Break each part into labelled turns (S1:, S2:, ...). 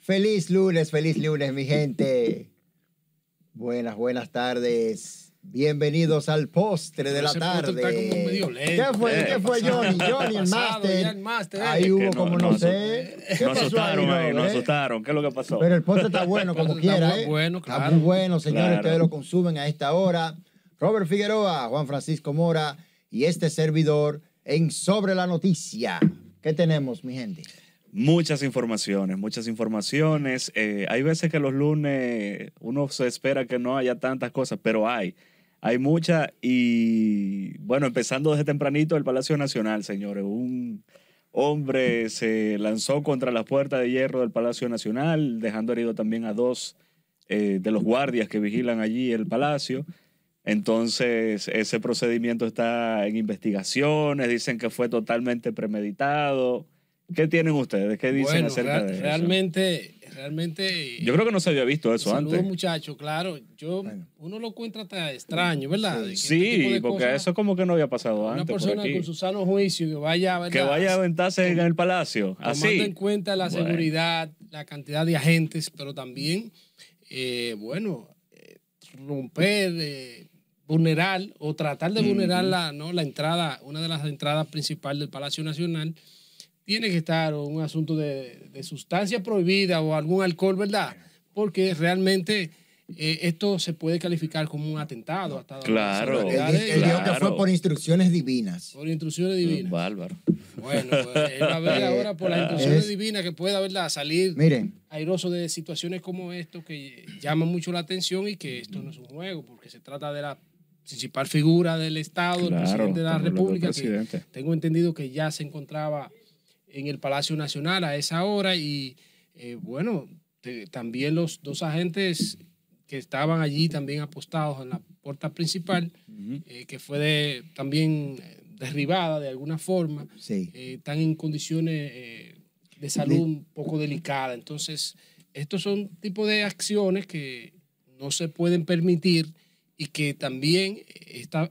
S1: Feliz lunes, feliz lunes, mi gente. Buenas, buenas tardes. Bienvenidos al postre de la tarde. ¿Qué fue, ¿eh? ¿qué fue Johnny? Johnny, el master. Ahí eh. hubo como no, sé. Nos eh. asustaron, nos asustaron. ¿Qué es lo que pasó? Pero el postre está bueno, como quiera. Está bueno, claro. Está muy bueno, señores. Ustedes lo consumen a esta hora. Robert Figueroa, Juan Francisco Mora y este servidor en Sobre la Noticia. ¿Qué tenemos, mi gente?
S2: Muchas informaciones, muchas informaciones. Eh, hay veces que los lunes uno se espera que no haya tantas cosas, pero hay. Hay muchas y bueno, empezando desde tempranito el Palacio Nacional, señores. Un hombre se lanzó contra la puerta de hierro del Palacio Nacional, dejando herido también a dos eh, de los guardias que vigilan allí el palacio. Entonces, ese procedimiento está en investigaciones, dicen que fue totalmente premeditado. ¿Qué tienen ustedes? ¿Qué dicen acerca de eso?
S3: Realmente, realmente.
S2: Yo creo que no se había visto eso antes. antes.
S3: muchachos, claro. Yo, Uno lo encuentra hasta extraño, ¿verdad? Este sí, porque
S2: eso como que no había pasado antes. Una persona con su
S3: sano juicio que vaya, Que vaya a
S2: aventarse en el palacio. Así. Tomando en cuenta la seguridad,
S3: la cantidad de agentes, pero también, eh, bueno, eh, romper. Eh, vulnerar o tratar de vulnerar la, ¿no? la entrada, una de las entradas principales del Palacio Nacional, tiene que estar un asunto de, sustancia prohibida o algún alcohol, ¿verdad? Porque realmente eh, esto se puede calificar como un atentado.
S1: claro. Él, que fue por instrucciones divinas. Por instrucciones divinas. Bárbaro. Bueno, pues, él va a ver ahora por las instrucciones
S3: divinas que pueda, ¿verdad? Salir miren, airoso de situaciones como esto que llaman mucho la atención y que esto no es un juego, porque se trata de la principal figura del Estado, el presidente de la República, tengo entendido que ya se encontraba en el Palacio Nacional a esa hora y eh, bueno, también los dos agentes que estaban allí también apostados en la puerta principal, eh, que fue también eh, derribada de alguna forma, están en condiciones de salud un poco delicada. Entonces, estos son tipos de acciones que no se pueden permitir y que también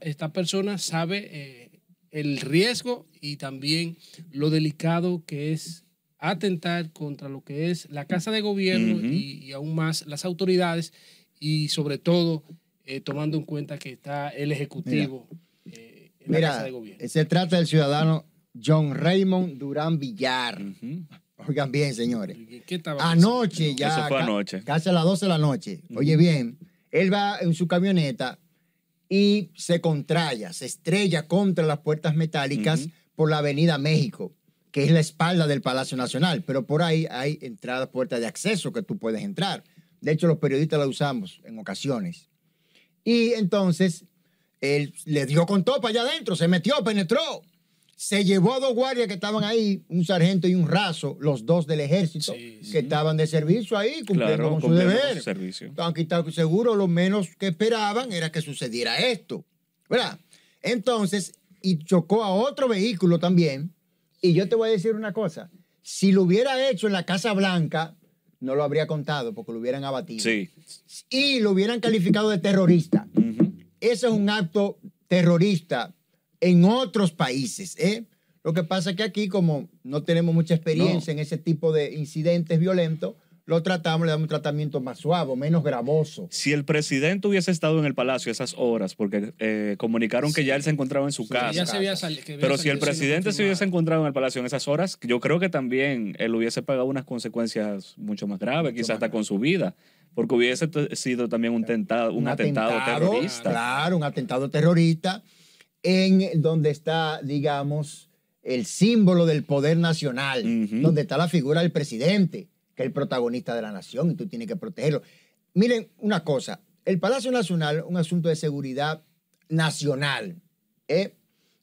S3: esta persona sabe el riesgo y también lo delicado que es atentar contra lo que es la Casa de Gobierno y, aún más las autoridades y sobre todo eh, tomando en cuenta que está el
S1: Ejecutivo eh, en la Casa de Gobierno. Se trata del ciudadano John Raymond Durán Villar. Oigan bien, señores. ¿Qué anoche ya. Casi a las 12 de la noche. Oye bien, él va en su camioneta y se contraya, se estrella contra las puertas metálicas por la Avenida México, que es la espalda del Palacio Nacional, pero por ahí hay entradas, puertas de acceso que tú puedes entrar. De hecho, los periodistas la usamos en ocasiones. Y entonces, él le dio con topa allá adentro, se metió, penetró se llevó a dos guardias que estaban ahí, un sargento y un raso, los dos del ejército, que estaban de servicio ahí, cumpliendo con su deber. Servicio. Entonces, seguro lo menos que esperaban era que sucediera esto, ¿verdad? Entonces, y chocó a otro vehículo también. Y yo te voy a decir una cosa, si lo hubiera hecho en la Casa Blanca, no lo habría contado porque lo hubieran abatido. Sí. Y lo hubieran calificado de terrorista. Ese es un acto terrorista en otros países. ¿eh? Lo que pasa es que aquí, como no tenemos mucha experiencia en ese tipo de incidentes violentos, lo tratamos, le damos un tratamiento más suave, menos gravoso.
S2: Si el presidente hubiese estado en el palacio esas horas, porque eh, comunicaron que ya él se encontraba en su casa. pero si el presidente se hubiese encontrado en el palacio en esas horas, yo creo que también él hubiese pagado unas consecuencias mucho más graves, quizás hasta con su vida. Porque hubiese sido también un, tentado, un, atentado, terrorista. Claro,
S1: un atentado terrorista en donde está, digamos, el símbolo del poder nacional, donde está la figura del presidente, que es el protagonista de la nación y tú tienes que protegerlo. Miren una cosa, el Palacio Nacional, un asunto de seguridad nacional. ¿eh?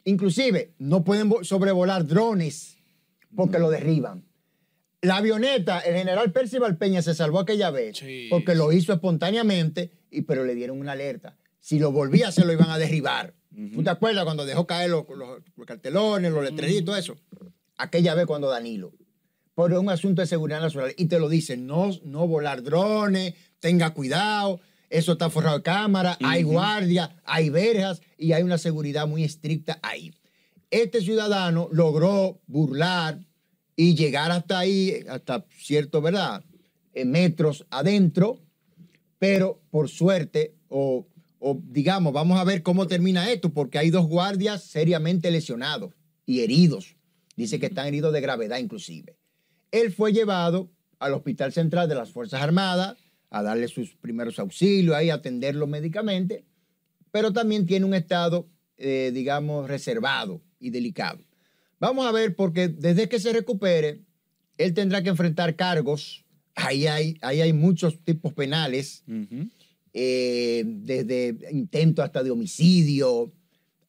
S1: Inclusive, no pueden sobrevolar drones porque lo derriban. La avioneta, el general Percival Peña se salvó aquella vez porque lo hizo espontáneamente, y, pero le dieron una alerta. Si lo volvía, se lo iban a derribar. ¿Tú te acuerdas cuando dejó caer los, los, los cartelones, los letreritos, eso? Aquella vez cuando Danilo. Por un asunto de seguridad nacional. Y te lo dicen, no, no volar drones, tenga cuidado, eso está forrado de cámara, hay guardia, hay verjas y hay una seguridad muy estricta ahí. Este ciudadano logró burlar y llegar hasta ahí, hasta cierto, ¿verdad? Eh, metros adentro, pero por suerte o digamos, vamos a ver cómo termina esto, porque hay dos guardias seriamente lesionados y heridos. Dice que están heridos de gravedad inclusive. Él fue llevado al Hospital Central de las Fuerzas Armadas a darle sus primeros auxilios, ahí atenderlo médicamente, pero también tiene un estado, eh, digamos, reservado y delicado. Vamos a ver, porque desde que se recupere, él tendrá que enfrentar cargos. Ahí hay, ahí hay muchos tipos penales. Eh, desde intentos hasta de homicidio,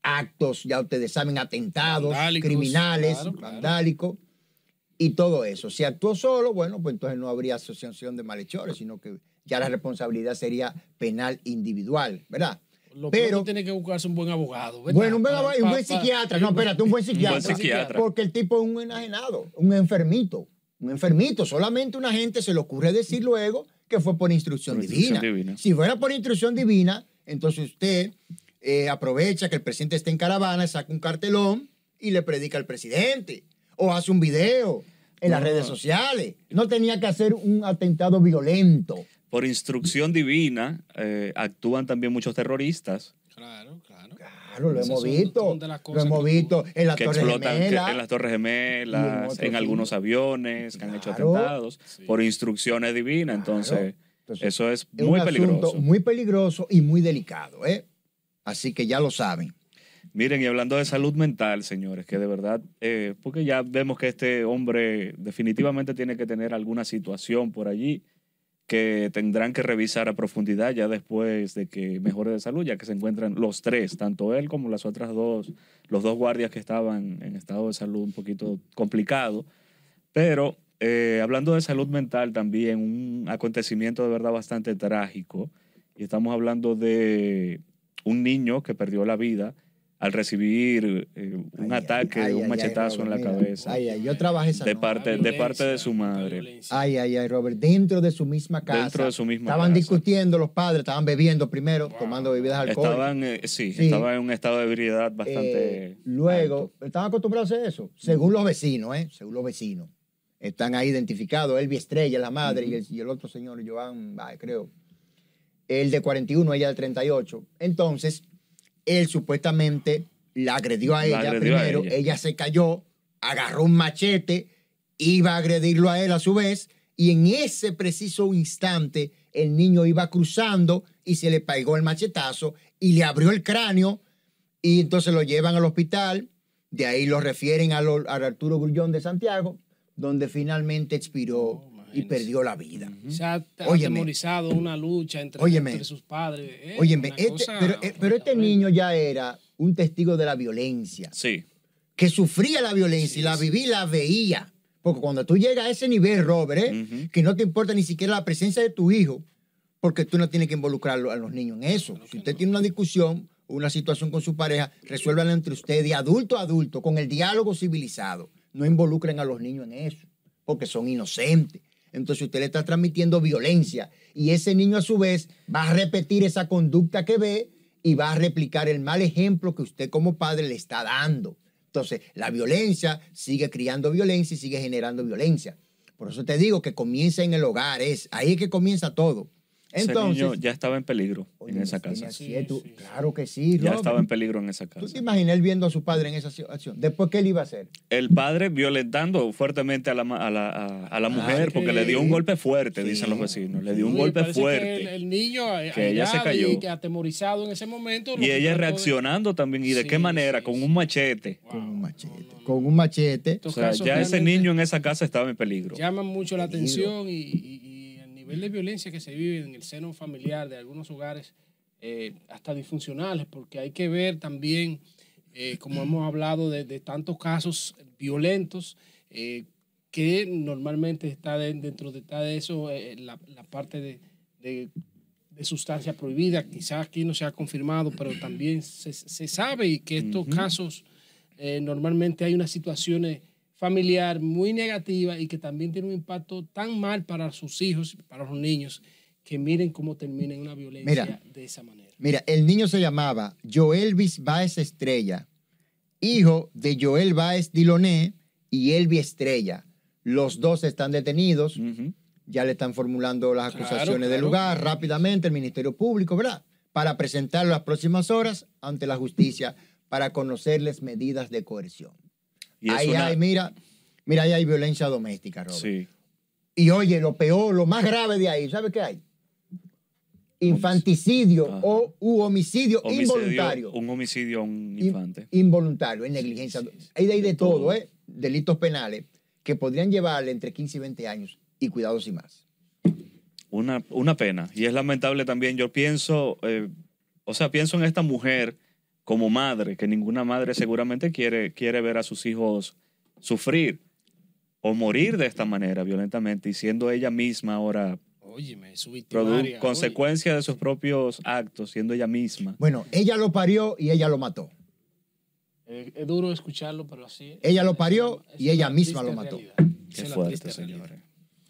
S1: actos, ya ustedes saben, atentados, criminales, y todo eso. Si actuó solo, bueno, pues entonces no habría asociación de malhechores, sino que ya la responsabilidad sería penal individual, ¿verdad? Lo pero tiene que buscarse un buen abogado. Bueno, un buen, ah, abogado, un psiquiatra. No, espérate, un buen psiquiatra. Un buen psiquiatra. Porque el tipo es un enajenado, un enfermito. Un enfermito. Solamente una gente se le ocurre decir luego que fue por instrucción, divina. Si fuera por instrucción divina, entonces usted eh, aprovecha que el presidente esté en caravana, saca un cartelón y le predica al presidente. O hace un video en las redes sociales. No tenía que hacer un atentado violento.
S2: Por instrucción divina eh, actúan también muchos terroristas. Claro, claro
S1: lo hemos visto. en las Torres Gemelas. en
S2: las Torres Gemelas, en, algunos aviones que han hecho atentados por instrucciones divinas. Entonces, eso es muy peligroso.
S1: Muy peligroso y muy delicado. ¿eh? Así que ya lo
S2: saben. Miren, y hablando de salud mental, señores, que de verdad, eh, porque ya vemos que este hombre definitivamente tiene que tener alguna situación por allí que tendrán que revisar a profundidad ya después de que mejore de salud, ya que se encuentran los tres, tanto él como las otras dos, los dos guardias que estaban en estado de salud un poquito complicado. Pero eh, hablando de salud mental también, un acontecimiento de verdad bastante trágico, y estamos hablando de un niño que perdió la vida al recibir eh, un ataque, un machetazo en la Ay, ay,
S1: yo trabajé esa de
S2: parte de parte de su madre.
S1: Ay, ay, ay, Robert, dentro de su misma casa. Dentro de su misma estaban discutiendo los padres, estaban bebiendo primero, tomando bebidas alcohólicas. Estaban
S2: eh, sí, estaba estaban en un estado de ebriedad bastante eh,
S1: Luego, estaban acostumbrados a eso, según los vecinos, eh, según los vecinos. Están ahí identificados, Elvi Estrella, la madre, y, el, otro señor, Joan, creo. El de 41, ella de 38. Entonces, él supuestamente la agredió a ella primero, ella. se cayó, agarró un machete, iba a agredirlo a él a su vez, y en ese preciso instante el niño iba cruzando y se le pegó el machetazo y le abrió el cráneo, y entonces lo llevan al hospital, de ahí lo refieren a, Arturo Grullón de Santiago, donde finalmente expiró y perdió la vida. O sea, una lucha entre, sus padres. ¿eh? óyeme, este, eh, pero, este niño ya era un testigo de la violencia. Sí. Que sufría la violencia y la vivía, la veía. Porque cuando tú llegas a ese nivel, Robert, ¿eh? que no te importa ni siquiera la presencia de tu hijo, porque tú no tienes que involucrar a los niños en eso. si usted tiene una discusión, una situación con su pareja, resuélvanla entre ustedes, adulto a adulto, con el diálogo civilizado. No involucren a los niños en eso, porque son inocentes. Entonces usted le está transmitiendo violencia y ese niño a su vez va a repetir esa conducta que ve y va a replicar el mal ejemplo que usted como padre le está dando. Entonces la violencia sigue criando violencia y sigue generando violencia. Por eso te digo que comienza en el hogar, es ahí es que comienza todo. Entonces, Ese niño
S2: ya estaba en peligro en esa casa.
S1: claro que sí. Ya estaba en
S2: peligro en esa casa. ¿Tú te
S1: imaginas viendo a su padre en esa situación? ¿Después qué le iba a hacer?
S2: El padre violentando fuertemente a la, ah, mujer porque le dio un golpe fuerte, dicen los vecinos. Le dio un golpe fuerte.
S3: el, niño que ella se cayó. Y atemorizado en ese momento. Y ella
S2: reaccionando también. ¿Y de qué manera? Con un machete. Con un machete.
S1: Con un machete.
S2: o sea, ya ese niño en esa casa estaba en peligro. Llama
S3: mucho la atención y nivel de violencia que se vive en el seno familiar de algunos hogares, eh, hasta disfuncionales, porque hay que ver también, eh, como hemos hablado, de, tantos casos violentos. Eh, que normalmente está dentro de, eso la, parte de, sustancia prohibida, quizás aquí no se ha confirmado, pero también se, sabe y que estos casos normalmente hay unas situaciones familiar muy negativa y que también tiene un impacto tan mal para sus hijos, para los niños, que miren cómo termina en una violencia de esa manera.
S1: Mira, el niño se llamaba Joelvis Baez Estrella, hijo de Joel Baez Diloné y Elvi Estrella. Los dos están detenidos, ya le están formulando las acusaciones del lugar rápidamente, el Ministerio Público, ¿verdad? Para presentar las próximas horas ante la justicia para conocerles medidas de coerción ahí hay, mira, mira, ahí hay violencia doméstica, Robert. Sí. Y oye, lo peor, lo más grave de ahí, ¿sabe qué hay? Infanticidio ah. o u homicidio, involuntario.
S2: Un homicidio a un infante.
S1: involuntario, En negligencia. hay de de, todo, ¿eh? Delitos penales que podrían llevarle entre 15 y 20 años y cuidados y más.
S2: Una, una pena. Y es lamentable también, yo pienso, eh, o sea, pienso en esta mujer como madre, que ninguna madre seguramente quiere, quiere ver a sus hijos sufrir o morir de esta manera violentamente y siendo ella misma ahora consecuencia de sus propios actos, siendo ella misma.
S1: Bueno, ella lo parió y ella lo mató. Eh,
S3: es, duro escucharlo, pero así. Ella lo parió y ella misma lo mató. Qué
S2: fuerte, señores.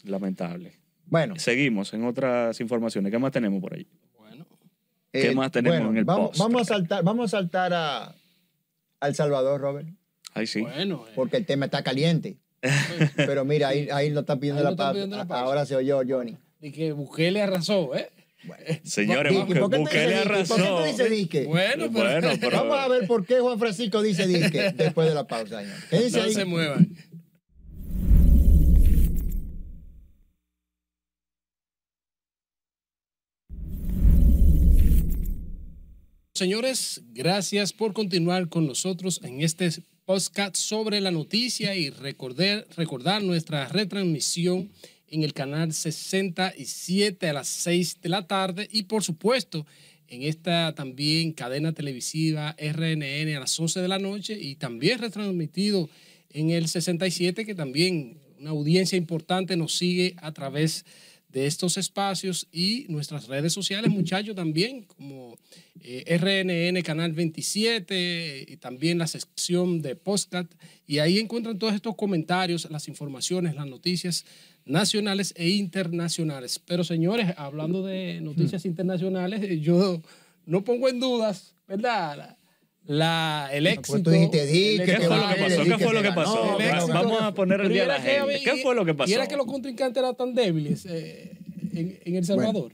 S2: Lamentable. Bueno. Seguimos en otras informaciones. ¿Qué más tenemos por ahí?
S1: ¿Qué más tenemos en el vamos, post? Vamos a saltar, vamos a saltar a, El Salvador, Robert. Ahí sí. Bueno, eh. Porque el tema está caliente. Pero mira, ahí, ahí lo están pidiendo, la, paz. Ahora se oyó Johnny. Y que Bukele arrasó, ¿eh? Bueno,
S2: Señores, Bukele arrasó. ¿Por qué te dice disque? Bueno, bueno Vamos
S1: a ver por qué Juan Francisco dice disque después de la pausa. ¿Qué dice ahí? se muevan.
S3: Señores, gracias por continuar con nosotros en este podcast sobre la noticia y recordar, recordar nuestra retransmisión en el canal 67 a las 6 de la tarde y por supuesto en esta también cadena televisiva RNN a las 11 de la noche y también retransmitido en el 67 que también una audiencia importante nos sigue a través de de estos espacios y nuestras redes sociales, muchachos, también, como eh, RNN Canal 27 y también la sección de Postcat. Y ahí encuentran todos estos comentarios, las informaciones, las noticias nacionales e internacionales. Pero señores, hablando de noticias hmm. internacionales, yo no pongo en dudas, ¿verdad? la, el pues éxito. ¿Qué, fue lo que pasó? ¿Qué fue lo que pasó? vamos a poner el día a la gente. ¿Qué fue lo que pasó? Y era que los contrincantes eran tan débiles eh, en, El Salvador.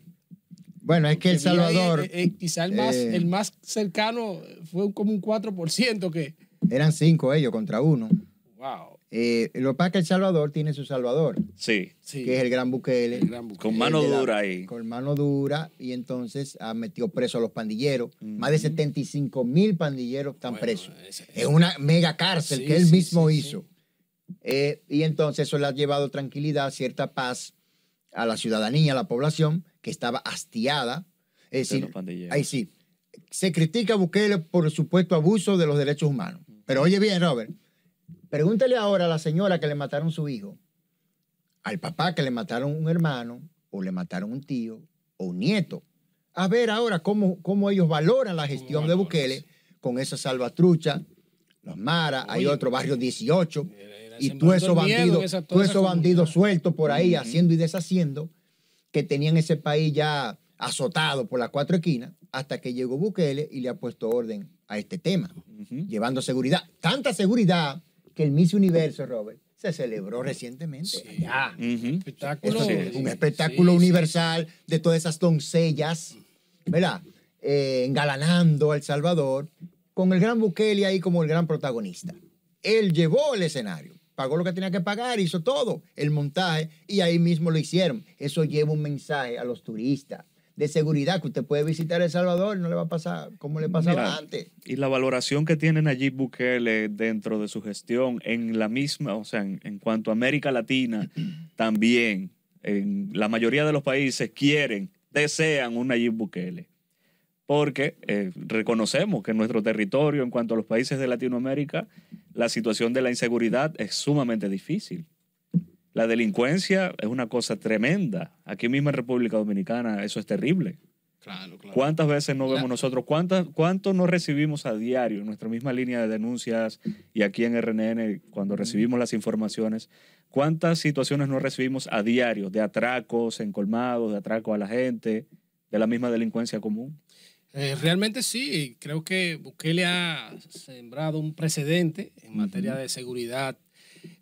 S1: Bueno, es que El Salvador. Eh, eh,
S3: quizá el más, cercano fue
S1: como un 4% que. Eran 5 ellos contra uno. ¡Wow! Eh, lo que pasa es que El Salvador tiene su Salvador. Sí. Que es el gran Bukele. con mano dura ahí. Con mano dura. Y entonces ha metido preso a los pandilleros. Mm. Más de 75 mil pandilleros están presos. Es, una mega cárcel que él mismo hizo. Eh, y entonces eso le ha llevado tranquilidad, cierta paz a la ciudadanía, a la población, que estaba hastiada. ahí sí. Se critica a Bukele por el supuesto abuso de los derechos humanos. Pero oye bien, Robert Pregúntele ahora a la señora que le mataron su hijo, al papá que le mataron un hermano, o le mataron un tío, o un nieto. A ver ahora cómo, ellos valoran la gestión de Bukele con esa salvatrucha, los Mara, hay otro barrio 18, eh, y tú esos bandidos, sueltos por ahí, haciendo y deshaciendo, que tenían ese país ya azotado por las cuatro esquinas, hasta que llegó Bukele y le ha puesto orden a este tema, llevando seguridad, tanta seguridad que el Miss Universo, Robert, se celebró recientemente. Allá. un espectáculo universal de todas esas doncellas, ¿verdad? Eh, engalanando a El Salvador, con el gran Bukele ahí como el gran protagonista. Él llevó el escenario, pagó lo que tenía que pagar, hizo todo, el montaje, y ahí mismo lo hicieron. Eso lleva un mensaje a los turistas de seguridad que usted puede visitar El Salvador, no le va a pasar como le pasaba
S2: antes. Y la valoración que tiene Nayib Bukele dentro de su gestión en la misma, o sea, en, cuanto a América Latina, también en la mayoría de los países quieren, desean un Nayib Bukele. Porque eh, reconocemos que en nuestro territorio, en cuanto a los países de Latinoamérica, la situación de la inseguridad es sumamente difícil. La delincuencia es una cosa tremenda. Aquí mismo en República Dominicana eso es terrible. Claro, claro. ¿Cuántas veces no vemos nosotros? ¿Cuántas, ¿Cuánto no recibimos a diario en nuestra misma línea de denuncias y aquí en RNN cuando recibimos las informaciones? ¿Cuántas situaciones no recibimos a diario de atracos en colmados, de atracos a la gente, de la misma delincuencia común?
S3: Eh, realmente sí, creo que Bukele ha sembrado un precedente en materia de seguridad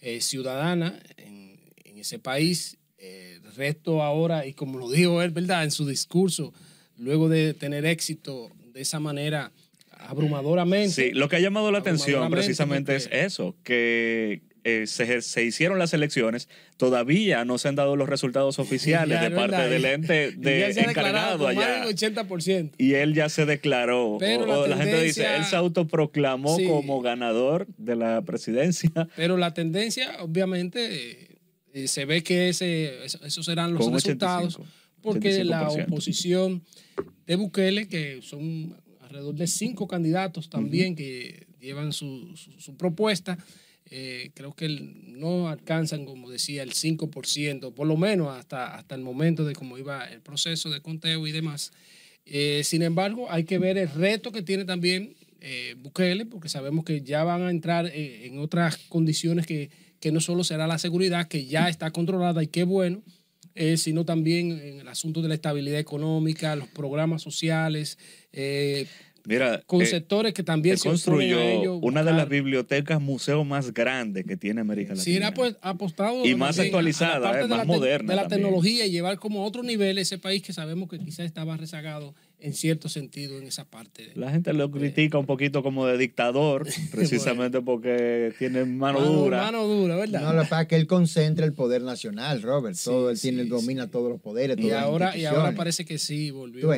S3: eh, ciudadana, en ese país. Eh, resto ahora, y como lo dijo él, ¿verdad? En su discurso, luego de tener éxito de esa manera abrumadoramente.
S2: Sí, lo que ha llamado la atención precisamente es eso, que eh, se, hicieron las elecciones, todavía no se han dado los resultados oficiales de parte del ente de, encargado allá. Y él ya se declaró. Pero la, gente dice, él se autoproclamó como ganador de la presidencia.
S3: Pero la tendencia, obviamente, eh, eh, se ve que ese, esos serán los resultados, porque la oposición de Bukele, que son alrededor de cinco candidatos también que llevan su, propuesta, eh, creo que no alcanzan, como decía, el 5%, por lo menos hasta, hasta el momento de cómo iba el proceso de conteo y demás. Eh, sin embargo, hay que ver el reto que tiene también Bukele, porque sabemos que ya van a entrar en otras condiciones que que no solo será la seguridad, que ya está controlada y qué bueno, eh, sino también en el asunto de la estabilidad económica, los programas sociales. Eh,
S2: Mira, con eh, sectores
S3: que también se construyó una de las
S2: bibliotecas museos más grandes que tiene América Latina. Sí,
S3: pues, era apostado y más actualizada, eh, más moderna de la tecnología y llevar como a otro nivel ese país que sabemos que quizás estaba rezagado en cierto sentido en esa parte.
S2: la gente lo critica un poquito como de dictador, precisamente porque tiene mano, dura. Mano
S1: dura, ¿verdad? No, la verdad que él concentra el poder nacional, Robert. todo, él tiene, domina todos los poderes. Y ahora, y ahora parece que sí, volvió.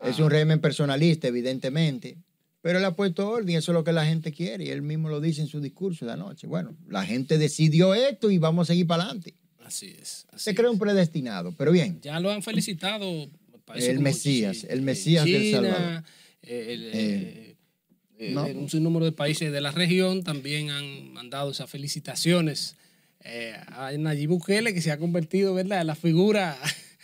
S2: Es un régimen personalista,
S1: evidentemente. Pero él ha puesto orden, eso es lo que la gente quiere. Y él mismo lo dice en su discurso de anoche. Bueno, la gente decidió esto y vamos a seguir para adelante. Así es. Se cree un predestinado, pero bien.
S3: Ya lo han felicitado el Mesías, el Mesías del Salvador. Eh, eh, eh, un sinnúmero de países de la región también han mandado esas felicitaciones a Nayib Bukele, que se ha convertido en la figura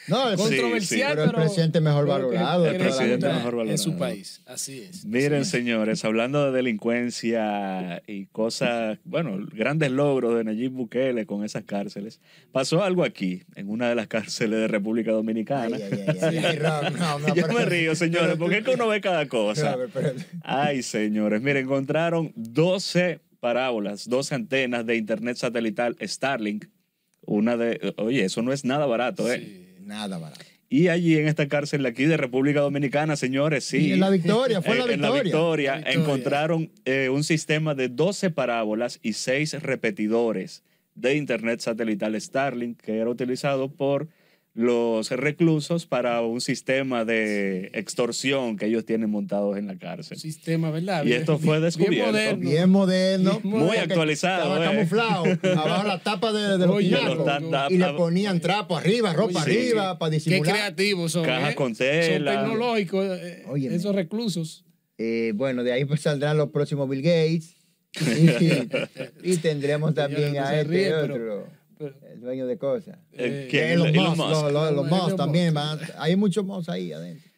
S3: no, es controversial, el presidente mejor valorado. El presidente mejor valorado. En
S2: su país, así es. Miren, señores, hablando de delincuencia y cosas, bueno, grandes logros de Nayib Bukele con esas cárceles. Pasó algo aquí, en una de las cárceles de República Dominicana.
S1: Ay, Yo me río,
S2: señores, porque es que uno ve cada cosa. ay, señores, miren, encontraron 12 parábolas, 12 antenas de internet satelital Starlink. Una de, oye, eso no es nada barato, ¿eh? sí. ¿eh? Nada barato. Y allí en esta cárcel de aquí de República Dominicana, señores, sí. en la victoria, fue la, victoria. En la victoria, encontraron eh, un sistema de 12 parábolas y 6 repetidores de Internet satelital Starlink que era utilizado por los reclusos para un sistema de extorsión que ellos tienen montados en la cárcel. Sistema, ¿verdad? Y esto fue descubierto. Bien moderno. muy actualizado. Estaba eh. camuflado. Abajo la tapa de, los, Y le ponían trapo arriba, ropa arriba, para disimular. Qué
S1: creativos son. Cajas ¿eh? con tela. Son tecnológicos eh, esos reclusos. bueno, de ahí pues saldrán los próximos Bill Gates. y, tendremos también a este otro el dueño de cosas. Eh, los, Musk, Los, también. Van, hay muchos Moss ahí adentro.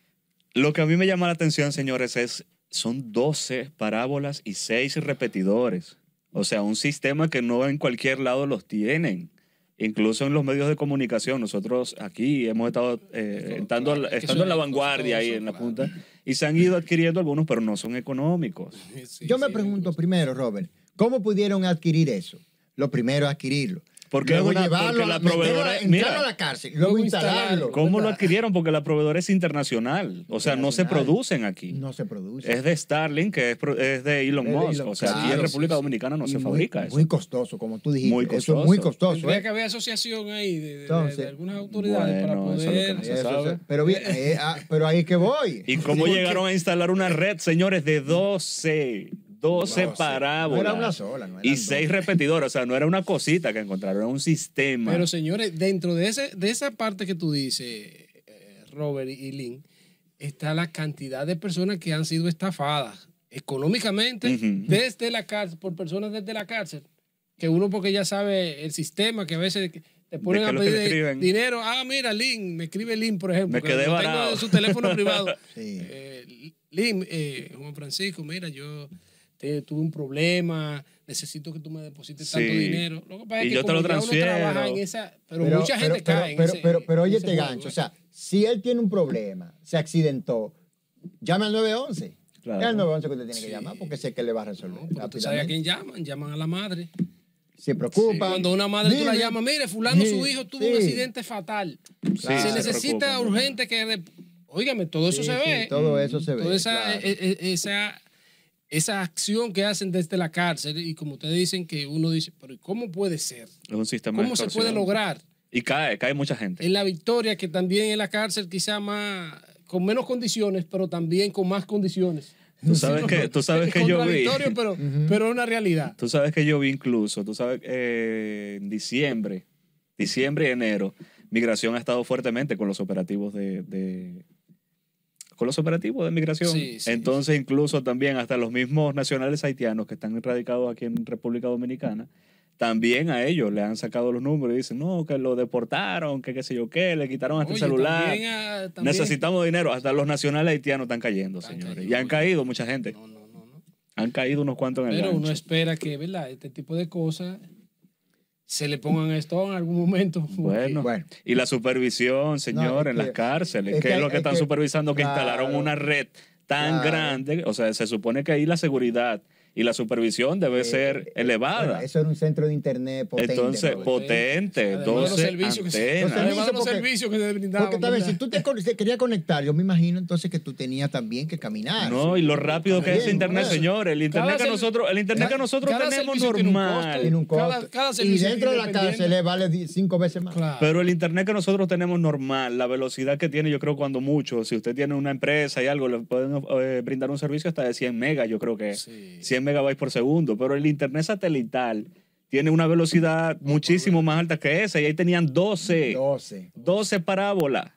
S2: Lo que a mí me llama la atención, señores, es son 12 parábolas y 6 repetidores. O sea, un sistema que no en cualquier lado los tienen. Incluso en los medios de comunicación, nosotros aquí hemos estado eh,
S1: estando, en la vanguardia y en la punta, y se han ido adquiriendo algunos, pero no son económicos. Yo me pregunto primero, Robert, ¿cómo pudieron adquirir eso? Lo primero, adquirirlo. Porque, luego la proveedora la cárcel, luego instalarlo. ¿Cómo lo adquirieron?
S2: Porque la proveedora es internacional. O sea, no se producen aquí.
S1: No se producen.
S2: Es de Starlink, que es, de Elon Musk. o sea, aquí en República Dominicana no se fabrica Es Muy
S1: costoso, como tú dijiste. Eso es muy costoso. Había ¿eh? que
S3: haber asociación ahí de, algunas
S2: autoridades para poder...
S1: pero, pero ahí que
S2: voy. ¿Y cómo llegaron a instalar una red, señores, de 12 12 una sola, Y seis repetidores. O sea, no era una cosita que encontraron, era un sistema. Pero
S3: señores, dentro de, ese, de esa parte que tú dices, eh, Robert y Lynn, está la cantidad de personas que han sido estafadas económicamente desde la cárcel, por personas desde la cárcel. Que uno, porque ya sabe el sistema, que a veces te ponen a pedir dinero. Ah, mira, Lin, me escribe Lin, por ejemplo. Me quedé que Tengo su teléfono privado.
S1: Lin, eh,
S3: eh, Juan Francisco, mira, yo tuve un problema, necesito que tú me deposites tanto dinero. y que yo te lo transfiero. pero, mucha gente cae pero, en
S1: ese, pero, oye, te gancho, ¿eh? o sea, si él tiene un problema, se accidentó, llame al 911. Claro. Es al 911 que usted tiene que llamar porque sé que le va a resolver. No, tú sabes a quién
S3: llaman, llaman a la madre.
S1: Se preocupa. Cuando una madre tú la llamas,
S3: mire, fulano su hijo tuvo un accidente fatal. Se, se, necesita urgente que... Óigame, todo eso se ve. Todo eso se ve. Toda esa e, e, esa acción que hacen desde la cárcel y como ustedes dicen que uno dice, pero ¿cómo puede ser?
S2: Es un sistema ¿Cómo se puede lograr? Y cae, cae mucha gente.
S3: En la victoria, que también en la cárcel quizá más, con menos condiciones, pero también con más condiciones. Tú sabes que, tú sabes que yo vi. Pero, uh pero una realidad.
S2: Tú sabes que yo vi incluso, tú sabes, eh, en diciembre, diciembre y enero, migración ha estado fuertemente con los operativos de con los operativos de migración. Entonces, incluso también hasta los mismos nacionales haitianos que están radicados aquí en República Dominicana, también a ellos le han sacado los números y dicen, no, que lo deportaron, que qué sé yo qué, le quitaron hasta el celular. Ah, Necesitamos dinero. Hasta los nacionales haitianos están cayendo, señores. Y han caído mucha gente. han caído unos cuantos en el Pero uno
S3: espera que, ¿verdad? Este tipo de cosas se le pongan esto en algún momento. Bueno,
S2: y la supervisión, señor, en las cárceles, que, es lo que están supervisando, que instalaron una red tan grande, o sea, se supone que ahí la seguridad y la supervisión debe ser eh, elevada.
S1: eso era un centro de internet potente. Entonces,
S2: potente. Entonces, los
S1: servicios que se, brindaban. Porque tal vez si tú te, querías conectar, yo me imagino entonces que tú tenías también que caminar. No, y lo rápido que es internet, señores. El internet que nosotros, el
S2: internet que nosotros tenemos normal.
S1: Cada, y dentro de la cárcel le vale cinco veces más.
S2: Pero el internet que nosotros tenemos normal, la velocidad que tiene, yo creo cuando mucho, si usted tiene una empresa y algo, le pueden eh, brindar un servicio hasta de 100 megas, yo creo que sí megabytes por segundo, pero el internet satelital tiene una velocidad muchísimo más alta que esa y ahí tenían 12. 12. 12 parábolas.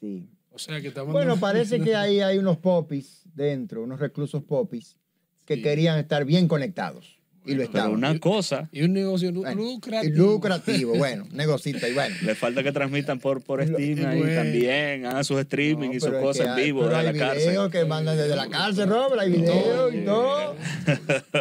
S2: Sí. O
S3: sea que Bueno,
S1: parece que ahí hay unos popis dentro, unos reclusos popis que querían estar bien conectados
S2: y lo una cosa. Y un
S1: negocio lucrativo. lucrativo. Lucrativo, bueno,
S2: negocita y bueno. Le falta que transmitan por, por streaming también
S1: hagan sus streaming y sus cosas en vivo de la cárcel. Hay videos que mandan desde la cárcel, Robert, hay videos y todo.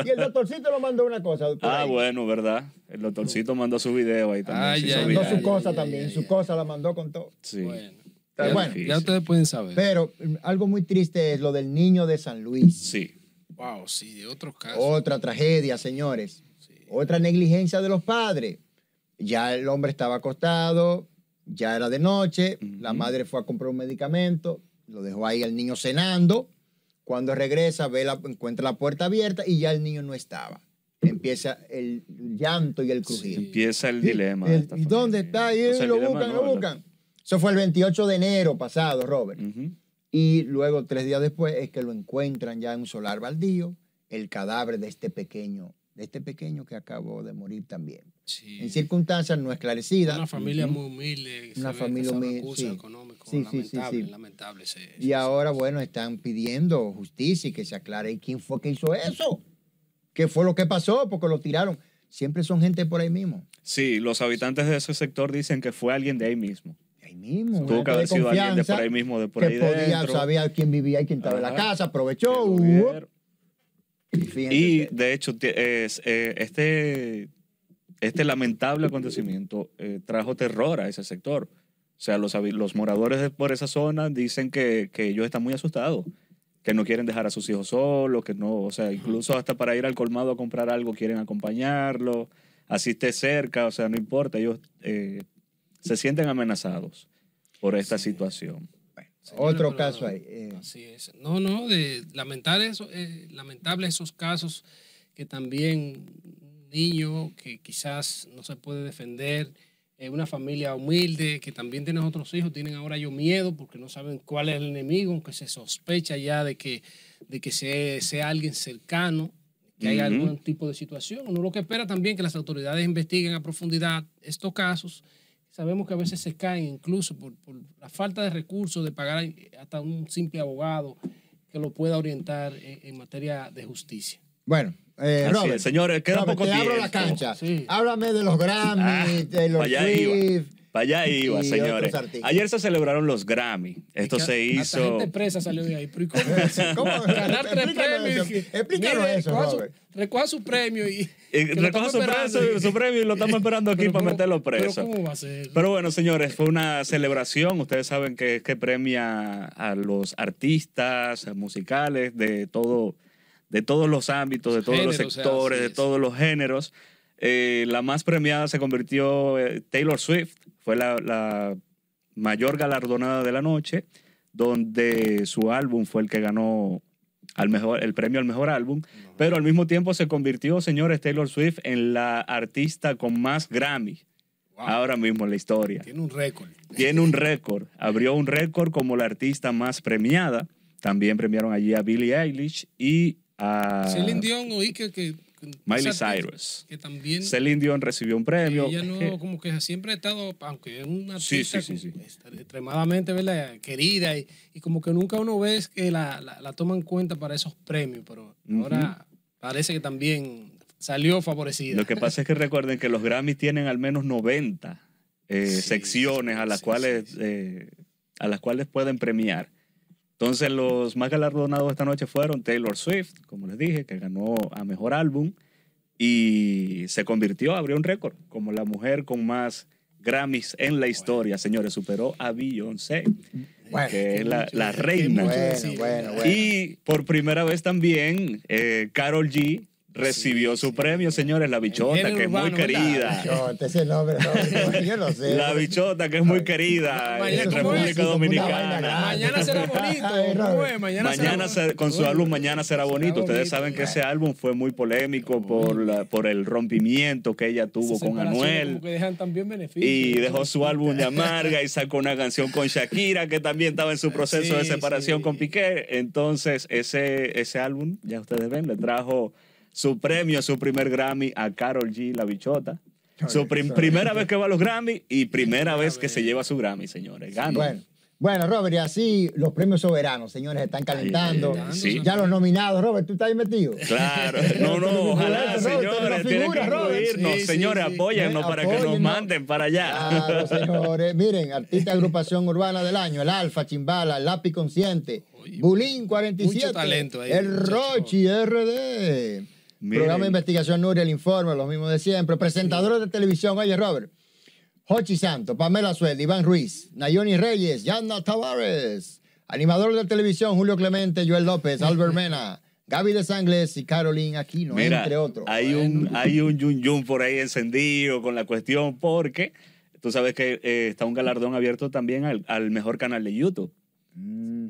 S1: y el doctorcito lo mandó una cosa. Doctor, ah,
S2: bueno, verdad. El doctorcito mandó su video ahí también. Ah, ya, mandó su
S1: cosa también, su cosa la mandó con todo. Sí. Bueno. ya, bueno, ya ustedes pueden saber. Pero mm, algo muy triste es lo del niño de San Luis. Sí. Wow, sí, de otros Otra tragedia, señores. Otra negligencia de los padres. Ya el hombre estaba acostado, ya era de noche, la madre fue a comprar un medicamento, lo dejó ahí al niño cenando. Cuando regresa, ve la, encuentra la puerta abierta y ya el niño no estaba. Empieza el llanto y el crujir.
S2: empieza el dilema.
S1: ¿Dónde está? lo buscan, lo buscan. Eso fue el 28 de enero pasado, Robert. Y luego, tres días después, es que lo encuentran ya en un solar baldío, el cadáver de este pequeño, de este pequeño que acabó de morir también. En circunstancias no esclarecidas. Una familia muy
S3: humilde. Una familia humilde.
S1: Sí. lamentable,
S3: lamentable y
S1: ahora, bueno, están pidiendo justicia y que se aclare quién fue que hizo eso. ¿Qué fue lo que pasó? Porque lo tiraron. Siempre son gente por ahí mismo.
S2: Sí, los habitantes de ese sector dicen que fue alguien de ahí mismo
S1: mismo. que de por ahí
S2: mismo, de podía, sabía
S1: quién vivía y quién estaba en la casa, aprovechó.
S2: y de hecho, es, eh, este, este lamentable acontecimiento eh, trajo terror a ese sector. O sea, los, los moradores por esa zona dicen que, que ellos están muy asustados que no quieren dejar a sus hijos solos, que no, o sea, incluso hasta para ir al colmado a comprar algo quieren acompañarlo, así cerca, o sea, no importa, ellos eh, se sienten amenazados por esta situación.
S1: Otro caso ahí. Eh.
S3: No, no, de lamentar eso, eh, lamentable esos casos que también un niño que quizás no se puede defender, eh, una familia humilde que también tiene otros hijos, tienen ahora yo miedo porque no saben cuál es el enemigo, aunque se sospecha ya de que, de que sea, alguien cercano que hay algún tipo de situación. Uno lo que espera también que las autoridades investiguen a profundidad estos casos Sabemos que a veces se caen incluso por, la falta de recursos de pagar hasta un simple abogado que lo pueda orientar e, en, materia
S2: de justicia.
S1: Bueno, eh, Robert, señores, queda poco te abro la cancha. Háblame de los Grammys, ah, de los para allá iba, señores.
S2: Ayer se celebraron los Grammy. Esto se hizo. gente
S3: presa salió de ahí. ¿Cómo? Ganar tres premios. Explícalo eso. Recoja su, premio y.
S2: su, premio y lo estamos esperando aquí para meterlo preso. Pero, ¿cómo va a ser? pero bueno, señores, fue una celebración. Ustedes saben que es que premia a los artistas musicales de todo de todos los ámbitos, de todos los sectores, de todos los géneros. Eh, la más premiada se convirtió eh, Taylor Swift, fue la, mayor galardonada de la noche, donde su álbum fue el que ganó al mejor, el premio al mejor álbum, pero al mismo tiempo se convirtió, señores, Taylor Swift en la artista con más Grammy. Ahora mismo en la historia. Tiene un récord. Tiene un récord. Abrió un récord como la artista más premiada. También premiaron allí a Billie Eilish y a... Celine Dion, oí que Miley Cyrus. Que, Celine Dion recibió un premio. Ella no,
S3: como que siempre ha estado, aunque es una artista extremadamente querida y, como que nunca uno ve que la, la, toman en cuenta para esos premios, pero ahora parece que también salió
S2: favorecida. Lo que pasa es que recuerden que los Grammys tienen al menos 90 eh, secciones a las cuales. Eh, a las cuales pueden premiar. Entonces los más galardonados esta noche fueron Taylor Swift, como les dije, que ganó a Mejor Álbum y se convirtió, abrió un récord, como la mujer con más Grammys en la historia, señores, superó a Beyoncé, bueno, que es la, reina. y por primera vez también, Carol eh, G recibió su premio, señores, la bichota, que es muy querida. La
S1: bichota, ese nombre, yo lo sé. La
S2: bichota, que es muy querida en República Dominicana. Mañana será
S1: bonito. mañana,
S2: con su álbum Mañana será bonito. Ustedes saben que ese álbum fue muy polémico por, por el rompimiento que ella tuvo con Anuel. Y dejó su álbum de Amarga y sacó una canción con Shakira, que también estaba en su proceso de separación con Piqué. Entonces, ese, ese álbum, ya ustedes ven, le trajo su premio, a su primer Grammy a Carol G, la bichota. Su primera vez que va a los Grammy y primera vez que se lleva su Grammy, señores.
S1: Bueno. Robert, y así los premios soberanos, señores, están calentando. Ya los nominados, Robert, ¿tú estás ahí metido?
S2: Claro, no, no, ojalá, señores, tienen que
S1: incluirnos.
S2: señores, apóyennos para que nos manden para allá.
S1: señores. Miren, artista agrupación urbana del año, el Alfa, Chimbala, el Lápiz Consciente, Bulín 47, el Rochi RD. Programa de investigación Nuria, el informe, los mismos de siempre. Presentadores de televisión, oye, Robert. Hochi Santo, Pamela Suel, Iván Ruiz, Nayoni Reyes, Yanna Tavares. Animadores de televisión, Julio Clemente, Joel López, Albert Mena. Gaby de Sangles y Caroline Aquino, entre otros.
S2: Hay un, hay un yun yun por ahí encendido con la cuestión, porque tú sabes que eh, está un galardón abierto también al, mejor canal de YouTube.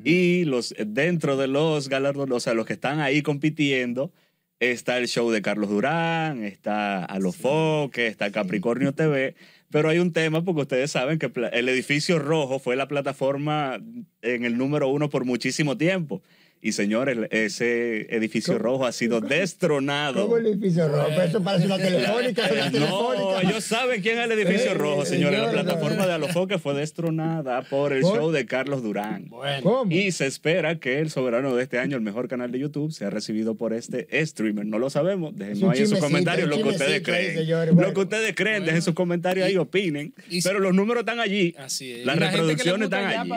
S2: Y los, dentro de los galardones, o sea, los que están ahí compitiendo, está el show de Carlos Durán, está A los Foque, está Capricornio TV. Pero hay un tema, porque ustedes saben que el edificio rojo fue la plataforma en el número uno por muchísimo tiempo. Y señores, ese edificio rojo ha sido destronado. ¿Cómo
S1: el edificio rojo? eso parece una telefónica. no, ellos
S2: saben quién es el edificio eh, rojo, señores. la plataforma de de que fue destronada por el show de Carlos Durán. Bueno. Y se espera que el soberano de este año, el mejor canal de YouTube, sea recibido por este streamer. No lo sabemos. Dejen ahí en sus comentarios lo que ustedes creen. Lo que ustedes creen, dejen sus comentarios ahí, opinen. pero los números están allí. Así es. Las reproducciones están allí.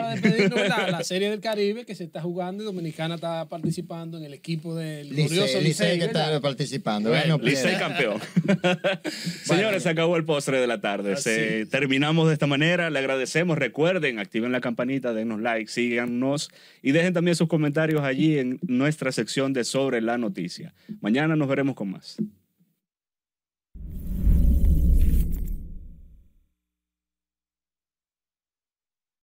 S3: la serie del Caribe que se está jugando y Dominicana está participando en el equipo del glorioso
S1: Licey. que está participando. Bueno, pues, Licey eh, campeón. Señores, se acabó el
S2: postre de la tarde. Ah, terminamos de esta manera. Le agradecemos. Recuerden, activen la campanita, denos like, síganos y dejen también sus comentarios allí en nuestra sección de Sobre la Noticia. Mañana nos veremos con más.